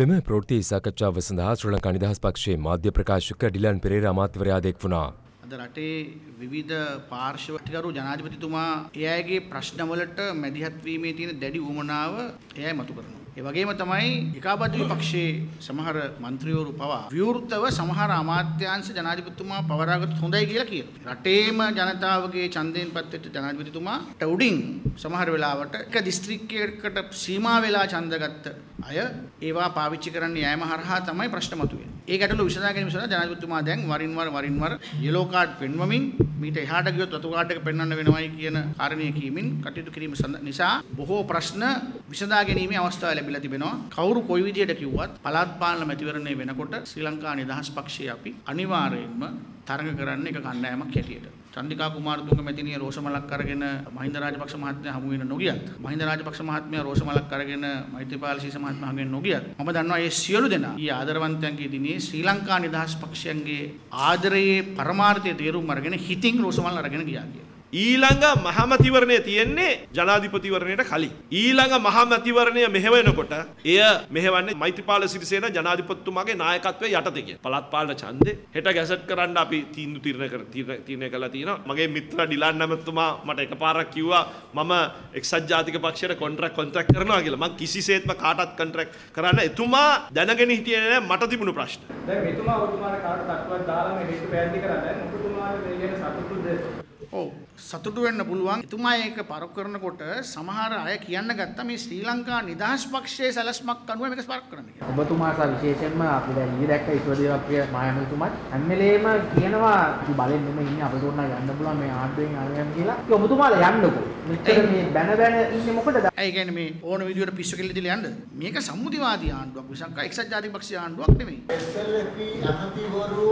මෙම ප්‍රෘති සාකච්ඡාව සඳහා ශ්‍රී ලංකා නිදහස් පක්ෂයේ මාධ්‍ය ප්‍රකාශක ඩිලන් පෙරේරා අමාත්‍යවරයා දෙක් වුණා. අද රටේ විවිධ පාර්ශව අධිකරු ජනාධිපතිතුමා එයාගේ ප්‍රශ්නවලට මැදිහත් වීමේ තියෙන දැඩි උවමනාව එයයි මතු කරනවා. ඒ වගේම තමයි ඒකාබද්ධ විපක්ෂයේ සමහර മന്ത്രിවරු පවා ව්‍යුර්තව සමහර අමාත්‍යාංශ ජනාධිපතිතුමා පවරාගත් හොඳයි කියලා කියනවා. රටේම ජනතාවගේ ඡන්දයෙන් පත්වෙච්ච ජනාධිපතිතුමාට උඩින් සමහර වෙලාවට එක දිස්ත්‍රික්කයකට සීමා වෙලා ඡන්දගත්ත අය ඒවා පාවිච්චි කරන්න යෑම හරහා තමයි ප්‍රශ්න මතුවෙන්නේ. ඒ ගැටලුව විසඳා ගැනීම සඳහා ජනාධිපතිතුමා දැන් වරින් වර වරින් වර yellow card පෙන්වමින් මීට එහාට ගියොත් රතු කාඩ් එක පෙන්වන්න වෙනවයි කියන කාරණේ කීමින් කටයුතු කිරීම නිසා බොහෝ ප්‍රශ්න විසඳා ගැනීමේ අවස්ථාව ලැබිලා තිබෙනවා. කවුරු කොයි විදියට කිව්වත් පළාත් පාලන මැතිවරණය වෙනකොට ශ්‍රී ලංකා නිදහස් පක්ෂයේ අපි අනිවාර්යයෙන්ම තරඟ කරන්න එක කණ්ඩායමක් හැටියට චන්දිකා කුමාරතුංග මැතිණිය රෝෂමලක් අරගෙන මහින්ද රාජපක්ෂ මහත්මයා හමු වෙන නොගියත් මහින්ද රාජපක්ෂ මහත්මයා රෝෂමලක් අරගෙන මෛත්‍රීපාල සීස මහත්මයා හමු වෙන නොගියත් මම දන්නවා මේ සියලු දෙනා ඊ ආදරවන්තයන්ගේ දිනේ ශ්‍රී ලංකා නිදහස් පක්ෂයන්ගේ ආදරයේ පරමාර්ථය තේරුම් අරගෙන හිතින් රෝෂමල් අරගෙන ගියා කියලා ඊළඟ මහමැතිවරණය තියෙන්නේ ජනාධිපතිවරණයට කලින්. ඊළඟ මහමැතිවරණය මෙහෙවෙනකොට එය මෙහෙවන්නේ මෛත්‍රීපාල සිරිසේන ජනාධිපතිතුමාගේ නායකත්වයේ යටතේ කියන. පළාත් පාලන ඡන්දේ හෙට ගැසට් කරන්න අපි තීන්දුව තීරණය කර තීරණය කළා තියෙනවා. මගේ මිත්‍ර ඩිලාන් නැමතුමා මට එකපාරක් කිව්වා මම එක්සත් ජාතික පක්ෂයට කොන්ට්‍රැක්ට් කොන්ට්‍රැක්ට් කරනවා කියලා. මම කිසිසේත්ම කාටවත් කොන්ට්‍රැක්ට් කරන්න එතුමා දැනගෙන හිටියේ නෑ මට තිබුණු ප්‍රශ්න. දැන් මෙතුමා ඔබතුමාට කාටවත් දක්වත් දාලා මේ හේතු පැහැදිලි කරන්නේ නැහැ. ඔබතුමා මේ ගැන සතුටුද? ඔව්. සතුටු වෙන්න පුළුවන්. එතුමා ඒක පරක් කරනකොට සමහර අය කියන්න ගත්තා මේ ශ්‍රී ලංකා නිදහස් පක්ෂයේ සැලැස්මක් අනුව මේක පරක් කරන්න කියලා. ඔබතුමා සහ විශේෂයෙන්ම අපි දැන් ඊ දැක්ක ඊශ්වරදේවප්‍රිය මහමතුමත් හැම වෙලේම කියනවා අපි බලෙන් මෙම ඉන්නේ අපේ තෝරනා යන්න පුළුවන් මේ ආණ්ඩුවෙන් ආවයන් කියලා. ඒක ඔබතුමාලා යන්නකෝ. මෙච්චර මේ බැන බැන ඉන්නේ මොකටද? ඒ කියන්නේ මේ ඕන විදියට පිස්සු කෙල්ල දිලා යන්න. මේක සම්මුතිවාදී ආණ්ඩුවක් විසක් එක්සත් ජාතික පක්ෂයේ ආණ්ඩුවක් නෙමෙයි. SLP අමතිවරු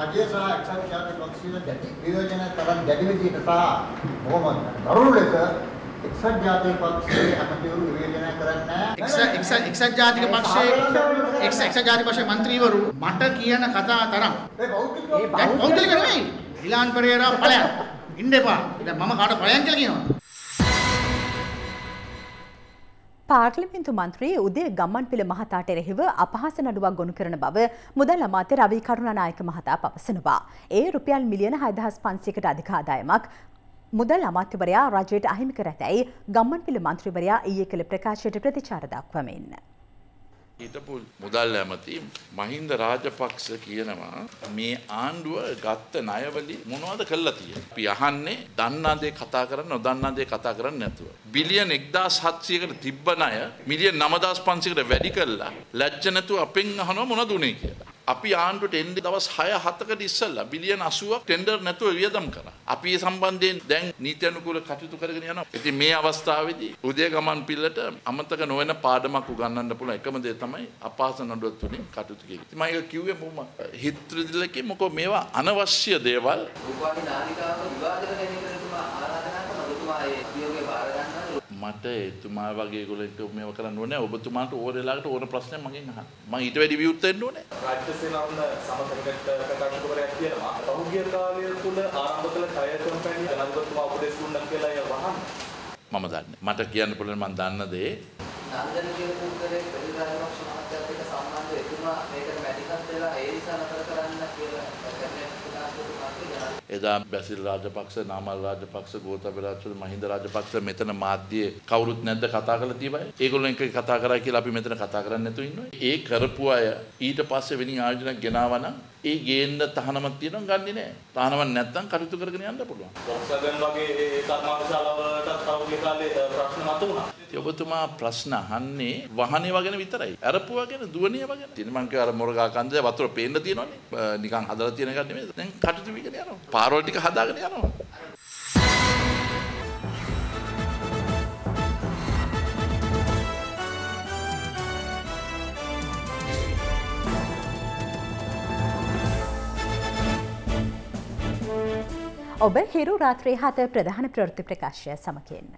රජයේ සහ එක්සත් ජාතික පක්ෂයේ දැඩි විරෝධන තරම් දැඩි විදිහට නිසා බොහොම දරුණු ලෙස එක්සත් ජාතික පක්ෂයේ අමතිවරු විවේචනය කරන්නේ එක්සත් එක්සත් ජාතික පක්ෂයේ එක්සත් එක්සත් ජාතික පක්ෂයේ മന്ത്രിවරු මට කියන කතා තරම් ඒ බෞද්ධික නෙවෙයි ඉලාන් පෙරේරා ඵලයක් ඉන්න එපා දැන් මම කාට ඵලයක් කියලා කියනවා පාර්ලිමින්තු මන්ත්‍රී උදේ ගම්මන් පිළ මහතාට එරෙහිව අපහස නඩුවක් ගොුණු කරන බව මුදල් අමාත්‍ය රවී කරුණනායක මහතා පවසනවා. ඒ රුපියල් මිලියන හදහස් පන්සිකට අධිකාදායමක් මුදල් අමාත්‍යවරයා රජයට අහිමි කර ඇතැයි ගම්මන්පිල මන්ත්‍රීවරයා ඊයේ කළ ප්‍රකාශයට ප්‍රතිචාර දක්වමින්. හිටපු මුදල් ඇමති මහින්ද රාජපක්ෂ කියනවා මේ ආණ්ඩුව ගත්ත ණයවලි මොනවද කරලා තියෙන්නේ? අපි අහන්නේ දන්නා දේ කතා කරන්නේ නොදන්නා දේ කතා කරන්නේ නැතුව. බිලියන් 1700කට තිබ්බ ණය මිලියන් 9500කට වැඩි කරලා ලැජ්ජ නැතුව අපෙන් අහනවා මොනවද උනේ කියලා. අපි ආණ්ඩුවට එන්නේ දවස් 6 7කට ඉස්සෙල්ලා බිලියන 80ක් ටෙන්ඩර් නැතුව වියදම් කරා. අපි ඒ සම්බන්ධයෙන් දැන් නීත්‍යනුකූල කටයුතු කරගෙන යනවා. ඉතින් මේ අවස්ථාවේදී උදේ ගමන් පිල්ලට අමතක නොවන පාඩමක් උගන්වන්න පුළුවන් එකම දේ තමයි අපහාස නඩුව තුලින් කටයුතු කිරීම. ඉතින් මම ඒක කිව්වේ බොහොම හිත්‍රදිලකේ මොකෝ මේවා අනවශ්‍ය දේවල්. ඔබ වගේ නාලිකාවක විවාද කරගෙන ඉන්න තුමා මට එතුමා වගේ ගොලට මේ කරන්න ඕන ඔබතුමාට ඕරලාට ඕන ප්‍රශ්න මගෙන් අහන්න මම ඊට වැඩි විවෘත්තෙන්න ඕනේ රාජ්‍ය සේනාවන සමකරකට කටකටවරයක් කියනවා පහුගිය කාලය තුල ආරම්භ කළ කය කම්පැනි ජනාධිපතිතුමා උපදෙස් දුන්නා කියලා ඒ වහන්න මම දන්නේ මට කියන්න පුළුවන් මම දන්න දේ නන්දන කියපු කරේ ප්‍රතිදාන පක්ෂ මහත්තයත් එක්ක සම්බන්ධ එතුමා මේකට මැදිහත් වෙලා ඒ නිසා එදා බැසිල් රාජපක්ෂ, නාමල් රාජපක්ෂ, ගෝතබ රාජපක්ෂ, මහින්ද රාජපක්ෂ මෙතන මාධ්‍යයේ කවුරුත් නැද්ද කතා කරලා තියවයි. ඒගොල්ලෝ එක කතා කරා කියලා අපි මෙතන කතා කරන්නේ නැතුව ඉන්නවා. ඒ කරපු අය ඊට පස්සේ වෙනි ආයෝජනක් ගෙනාවා නම් ඒ ගේන්න තහනමක් තියෙනවා ගන්නෙ නෑ. තහනමක් නැත්තම් කටයුතු කරගෙන යන්න පුළුවන්. ඔක්සජන් වගේ ඒ කර්මාන්තශාලාවලට පෞද්ගල කාලේ ප්‍රශ්න මතුණා. ඔබතුමා ප්‍රශ්න අහන්නේ වහනේවා ගැන විතරයි. අරපුවා ගැන දුවනේවා ගැන. ඉතින් මං කිය අර මොරගා කන්දේ වතුර පේන්න තියෙනවනේ. නිකන් හදලා තියෙන එකක් නෙමෙයි. දැන් කටයුතු විගෙන යනවා. පාරවල් ටික හදාගෙන යනවා. ඔබ හිරු රාත්‍රී හත ප්‍රධාන ප්‍රෘති ප්‍රකාශය සමකෙන්න්න.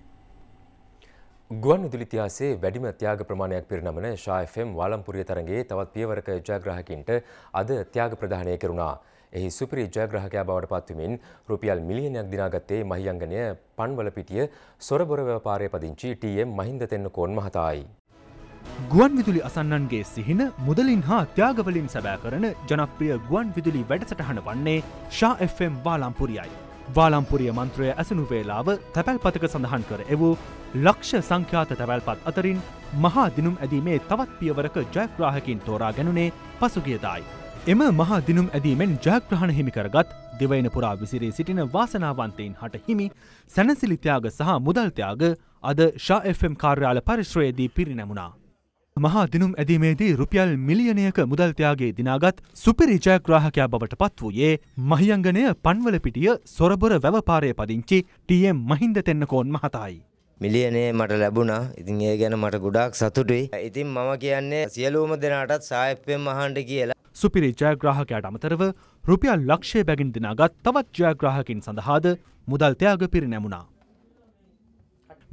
ගුවන් උදුලිතිහාසේ වැඩිම ත්‍යාග ප්‍රමාණයක් පිරිනමන ශායෆම් වාලම්පුරිය තරගේ තවත් පියවරක ජයග්‍රහකින්ට අද ත්‍යාග ප්‍රධානය කරුණා. එහි සුපිරි ජයග්‍රහකයා බවට පත්වමින් රුපියල් මිලියනයක් දිනාගත්තේ මහියංගනය පන්වලපිටිය සොරබොර ව්‍යපාරය පදිංචි ටම් මහින්ද තෙන්න කෝන් මහතායි. ගුවන් විදුලි අසන්නන්ගේ සිහින මුදලින් හා ත්‍යාගවලින් සැබෑ කරන ජනප්‍රිය ගුවන් විදුලි වැඩසටහන වන්නේ ශා Fම් වාලම්පුරියයි. වාලම්පුරිය මන්ත්‍රය ඇසනු වේලාව තැපැල් පතක සඳහන් කර එවූ ලක්ෂ සංඛ්‍යාත තැපැල්පත් අතරින් මහා දිනුම් ඇදීමේ තවත් පියවරක ජයග්‍රාහකින් තෝරා ගැනුනේ පසුගියදායි. එම මහා දිනුම් ඇදීමෙන් ජයග්‍රහණ හිමිකරගත් දෙවයින පුරා විසිරේ සිටින වාසනාවන්තයින් හට හිමි සැනසිලිත්‍යයාග සහ මුදල්ත්‍යයාග අද ශා FM කාර්යාල පරිශ්‍රයේදී පිරිනැමුණා. මහා දිනුම් ඇදීමේදී රුපියල් මිලියනයක මුදල්තියාගේ දිනාගත් සුපිරි ජයග්‍රාහකයා බවට පත් වූයේ මහියංගනය පන්වලපිටිය සොරබොර වැවපාරය පදිංචි ටම් මහින්ද තෙන්නකෝන් මහතායි. මිලියනේ මට ලැබුණා ඉතින් ඒ ගැන මට ගොඩක් සතුටුයි. ඉතින් මම කියන්නේ සියලූම දෙනාටත් සායප්පෙන් මහන්ඩ කියලා. සුපිරි ජයග්‍රාහකයට අමතරව රුපියල් ලක්ෂය බැගින් දිනාගත් තවත් ජයග්‍රාහකින් සඳහාද මුදල් තයාග පිරිනැමුණා.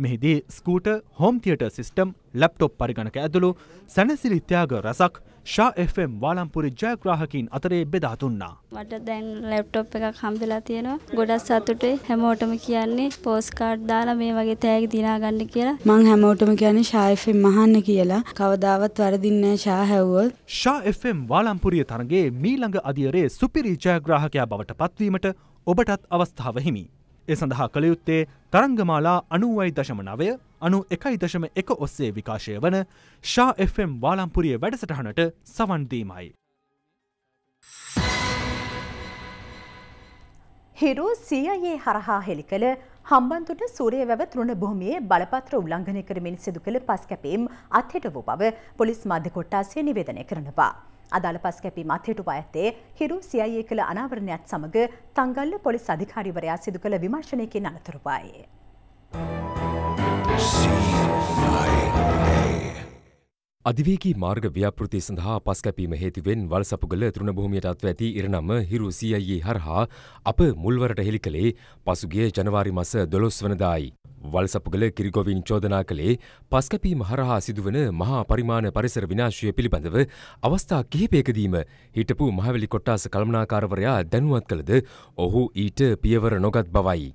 මෙහිදී scooter home theatre system laptop පරිගණක ඇතුළු සැනසිලිත්‍යයාග රසක් ශා Fම් වාලම්පුරි ජයග්‍රාහකින් අතරේ බෙදාතුන්නා. මට දැන් ලැප්ටොප් එකක් හම්බෙලා තියෙනවා. ගොඩක් සතුටුයි. හැමෝටම කියන්නේ පෝස්ට් කාඩ් දාලා මේ වගේ තෑගි දිනාගන්න කියලා. මං හැමෝටම කියන්නේ ශා Fm මහන්න කියලා. කවදාවත් වරදින්නේ නැහැ ශා හැව්වොත්. ශා Fm වාලම්පුරිය තරගයේ මීළඟ අදියරේ සුපිරි ජයග්‍රාහකයා බවට පත්වීමට ඔබටත් අවස්ථාව හිමි. ඒ සඳහා කළයුත්තේ තරංගමාලා අනුවයි දශම නවය අනු එකයි දශම එක ඔස්සේ විකාශය වන ශා Fම් වාලම්පුරිය වැඩසටහනට සවන්දීමයි. හිරු සීයයේ හරහා හෙළි කළ හම්බන්තොට සූරය වැව තෘණ භූමියේ බලපත්‍ර උල්ලංඝනය කරමින් සිදු කළ පස් කැපීම් අත්හිට වූ බව පොලිස් මාධ්‍ය කොට්ටාසය නිවේදනය කරනවා. අදාළ පස් කැපීම අත්හිටුවා ඇත්තේ හිරු සියයේ කළ අනාවරණයත් සමග තංගල්ල පොලිස් අධිකාරිවරයා සිදු කළ විමර්ශනයකින් අනතුරුවායේ. අධිවේගී මාර්ග ව්‍යාපෘති සඳහා පස් කැපීම හේතුවෙන් වල්සපුගල තෘණ භූමියට අත්ව ඇති ඉරණම හිරු CIA හරහා අප මුල්වරට හෙළි කළේ පසුගිය ජනවාරි මස 12 වනදායි. වල්සපුගල කිරිගොවින් චෝදනා කළේ පස්කැපීම හරහා සිදුවන මහා පරිමාණ පරිසර විනාශය පිළිබඳව අවස්ථා කිහිපයකදීම හිටපු මහවැලි කොට්ටාස කළමනාකාරවරයා දැනුවත් කළද ඔහු ඊට පියවර නොගත් බවයි.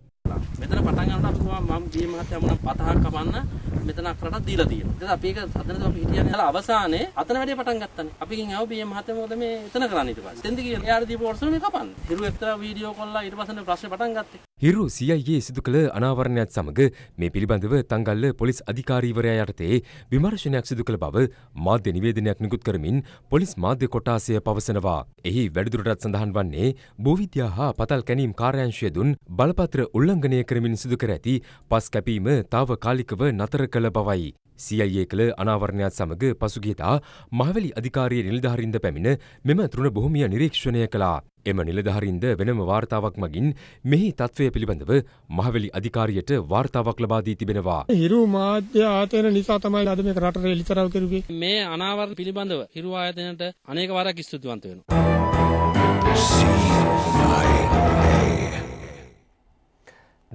මෙතන පටන්ගන්න මම ගේ මහත්තයා මොන පතහක් කපන්න මෙතන අක්කරට දීලා තියෙනවා. ඒකත් අපි ඒක හදනද අපි හිටියන්නේ අර අවසානයේ අතන වැඩේ පටන් ගත්තානේ. අපිකින් ආව බිය මහත්තයා මොකද මේ එතන කරන්නේ ඊට පස්සේ. එතෙන්ද ගියා එයාට දීපු ඔර්සන මේ කපන්න. හිරු එක්තරා වීඩියෝ කොල්ලා ඊට පස්සේ ප්‍රශ්නේ පටන් ගත්තේ. හිරු CIAයේ සිදු කළ අනාවරණයත් සමග මේ පිළිබඳව තංගල්ල පොලිස් අධිකාරීවරයා යටතේ විමර්ශනයක් සිදු කළ බව මාධ්‍ය නිවේදනයක් නිකුත් කරමින් පොලිස් මාධ්‍ය කොටාසය පවසනවා. එහි වැඩිදුරටත් සඳහන් වන්නේ භූවිද්‍යා හා පතල් කැනීම් කාර්යාංශය දුන් බලපත්‍ර උල්ලංඝනය කරමින් සිදු කර ඇති පස් කැපීම తాවකාලිකව නතර කළ බවයි. CIA කළ අනාවරණයත් සමග පසුගියදා මහවැලි අධිකාරිය නිලධාරීන්ද පැමිණ මෙම තෘණ භූමිය නිරීක්ෂණය කළා. එම නිලධාරීන්ද වෙනම වාර්තාවක් මගින් මෙහි තත්ත්වය පිළිබඳව මහවැලි අධිකාරියට වාර්තාවක් ලබා දී තිබෙනවා. හිරු මාධ්‍ය ආයතන නිසා තමයි අද මේක රටට එලිතරව් කරුවේ. මේ අනාවරණ පිළිබඳව හිරු ආයතනයට අනේක වාරයක් ස්තුතිවන්ත වෙනවා.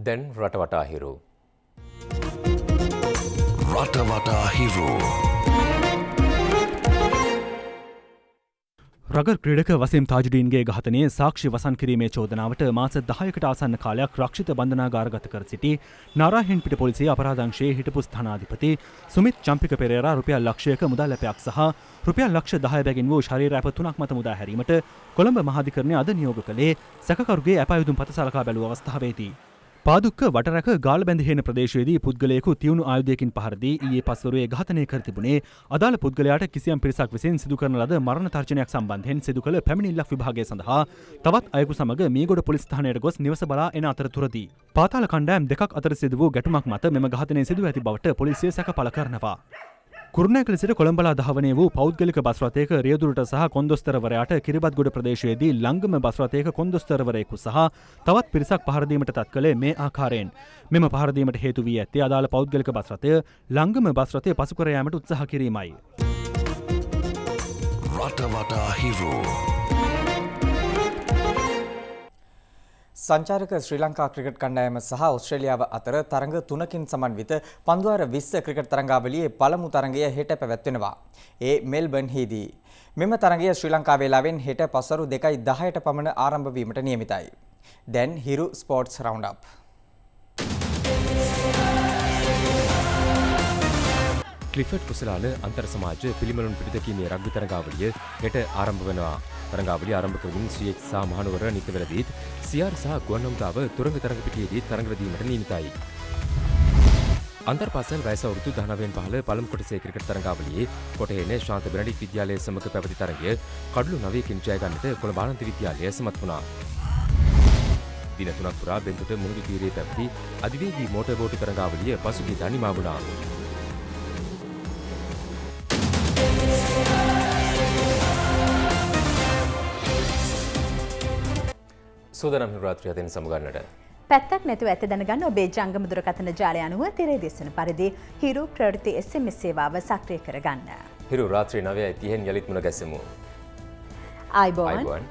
දැන් රටවටා හිරු. රටවටා හිරු. රගර් ක්‍රඩක වසම් තාජඩීන්ගේ ගහතනය සාක්ෂි වසන් කිරීමේ චෝදනාවට මාස දහයකට ආසන්න කාලයක් රක්ෂිත බඳනාගාරගත කර සිටි නාරාහෙන් පිට පොලිසිය අපරාධංශයේ හිටපු ස්ථානාධිපති සුමිත් චම්පික පෙරේරා රුපියල් ලක්ෂයක මුදල් ලැපයක් සහ රුපියල් ලක්ෂ 10 බැගින් වූ ශරීර ඇප තුනක් මත මුදා හැරීමට කොළඹ මහාධිකරණය අද නියෝග කළේ සැකකරුගේ ඇපයුදුම් පත සලකා බැලූ අවස්ථාවේදී පාදුක්ක වටරැක ගාල බැඳහෙන ප්‍රදේශයේදී පුද්ගලයෙකු තියුණු ආයුධයකින් පහරදී ඊයේ පස්වරුවේ ඝාතනය කර තිබුණේ අදාළ පුද්ගලයාට කිසියම් පිරිසක් විසින් සිදු කරන ලද මරණ තර්ජනයක් සම්බන්ධයෙන් සිදු කළ පැමිණිල්ලක් විභාගය සඳහා තවත් අයෙකු සමග මේගොඩ පොලිස් ස්ථානයට ගොස් නිවස බලා එන අතරතුරදී පාතාල කණ්ඩායම් දෙකක් අතර සිදු වූ ගැටුමක් මත මෙම ඝාතනය සිදු ඇති බවට පොලිසිය සැක පළ කරනවා. කුරුණෑගල සිට කොළඹලා ධාවනය වූ පෞද්ගලික බස්රථයක රියදුරට සහ කොන්දොස්තරවරයාට කිරිබත්ගොඩ ප්‍රදේශයේදී ලංගම බස්රථයක කොන්දොස්තරවරයෙකු සහ තවත් පිරිසක් පහරදීමට තත් කළේ මේ ආකාරයෙන්. මෙම පහරදීමට හේතු වී ඇත්තේ අදාළ පෞද්ගලික බස්රථය ලංගම බස්රථය පසුකර යාමට උත්සාහ කිරීමයි. රටවටා හිරෝ සංචාරක ශ්‍රී ලංකා ක්‍රිකට් කණ්ඩායම සහ ඔස්ට්‍රේලියාව අතර තරඟ තුනකින් සමන්විත පන්දුවාර විස්ස ක්‍රිකට් තරඟාවලියේ පළමු තරඟය හෙට පැවැත්වෙනවා. ඒ මෙල්බර්න්හිදී. මෙම තරඟය ශ්‍රී ලංකා වේලාවෙන් හෙට පසරු දෙකයි දහයට පමණ ආරම්භවීමට නියමිතයි. දැන් Hiru sports round up. Clifford කුසලාන අන්තර් සමාජ පිළිමලුන් පිටකින්නේ රග්බි තරගාවලිය හෙට ආරම්භ වෙනවා. තරගාවලිය ආරම්භ කරමින් සුයෙක් සහ මහනුවර නිතවරදීත් සියාර් සහ ගුවන්හමුදාව තුරංග තරඟ පිටියේදී තරඟවැදීමට නියමිතයි. අන්තර්පසල් වයස වෘතු දහනවෙන් පහල පළම් කොටසේ ක්‍රිකට් තරඟාවලියේ කොටහේන ශාන්ත බෙනඩික් විද්‍යාලය සමග පැවති තරගය කඩලු නවයකින් ජයගන්නට කොළඹ ආනන්ද විද්‍යාලය සමත් වුණා. දින තුනක් පුරා බෙන්දුට මුහුදු තීරයේ පැවති අධිවේගී මෝටර් බෝට් තරඟාවලිය පසුගියදා නිමා වුණා. සූදනම් හිරාත්‍රිය අතින් සමුගන්නට. පැත්තක් නැතුව ඇත දැනගන්න ඔබේ ජංගම දුරකථන ජාලය අනුව තිරේ දෙසන පරිදි හිරු ප්‍රවෘත්ති SMS සේවාව සක්‍රිය කරගන්න. හිරු රාත්‍රී 9:30 න් යලිත් මුණ ගැසෙමු. ආයිබෝන්. ආයිබෝන්.